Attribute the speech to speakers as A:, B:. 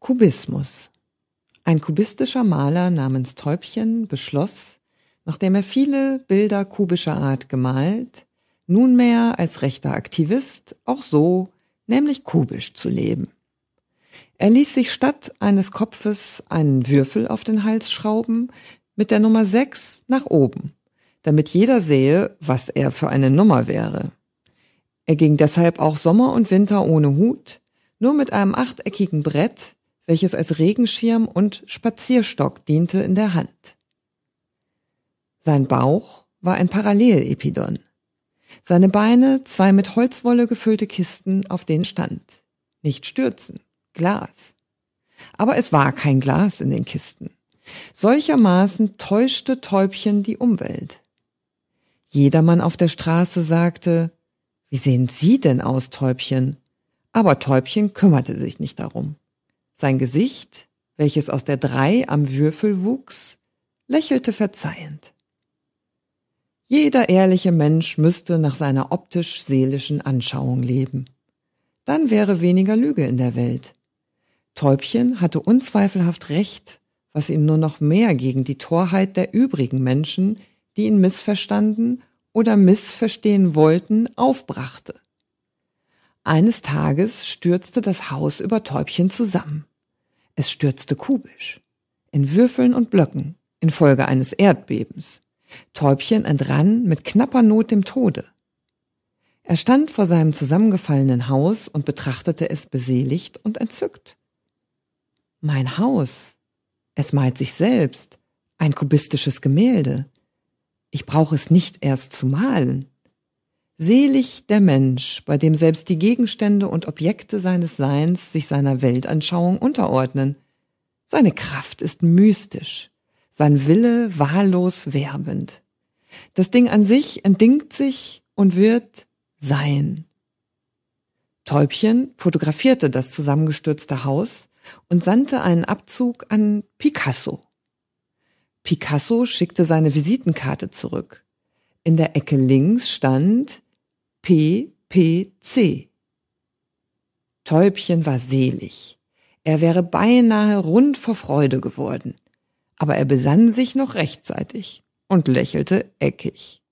A: Kubismus. Ein kubistischer Maler namens Täubchen beschloss, nachdem er viele Bilder kubischer Art gemalt, nunmehr als rechter Aktivist auch so, nämlich kubisch zu leben. Er ließ sich statt eines Kopfes einen Würfel auf den Hals schrauben mit der Nummer 6 nach oben damit jeder sehe, was er für eine Nummer wäre. Er ging deshalb auch Sommer und Winter ohne Hut, nur mit einem achteckigen Brett, welches als Regenschirm und Spazierstock diente, in der Hand. Sein Bauch war ein Parallelepidon, seine Beine zwei mit Holzwolle gefüllte Kisten, auf denen stand. Nicht stürzen, Glas. Aber es war kein Glas in den Kisten. Solchermaßen täuschte Täubchen die Umwelt. Jedermann auf der Straße sagte, wie sehen Sie denn aus, Täubchen? Aber Täubchen kümmerte sich nicht darum. Sein Gesicht, welches aus der Drei am Würfel wuchs, lächelte verzeihend. Jeder ehrliche Mensch müsste nach seiner optisch-seelischen Anschauung leben. Dann wäre weniger Lüge in der Welt. Täubchen hatte unzweifelhaft recht, was ihn nur noch mehr gegen die Torheit der übrigen Menschen die ihn missverstanden oder missverstehen wollten, aufbrachte. Eines Tages stürzte das Haus über Täubchen zusammen. Es stürzte kubisch, in Würfeln und Blöcken, infolge eines Erdbebens. Täubchen entrann mit knapper Not dem Tode. Er stand vor seinem zusammengefallenen Haus und betrachtete es beseligt und entzückt. Mein Haus. Es malt sich selbst. Ein kubistisches Gemälde. Ich brauche es nicht erst zu malen. Selig der Mensch, bei dem selbst die Gegenstände und Objekte seines Seins sich seiner Weltanschauung unterordnen. Seine Kraft ist mystisch, sein Wille wahllos werbend. Das Ding an sich entdingt sich und wird sein. Täubchen fotografierte das zusammengestürzte Haus und sandte einen Abzug an Picasso. Picasso schickte seine Visitenkarte zurück. In der Ecke links stand PPC. Täubchen war selig. Er wäre beinahe rund vor Freude geworden. Aber er besann sich noch rechtzeitig und lächelte eckig.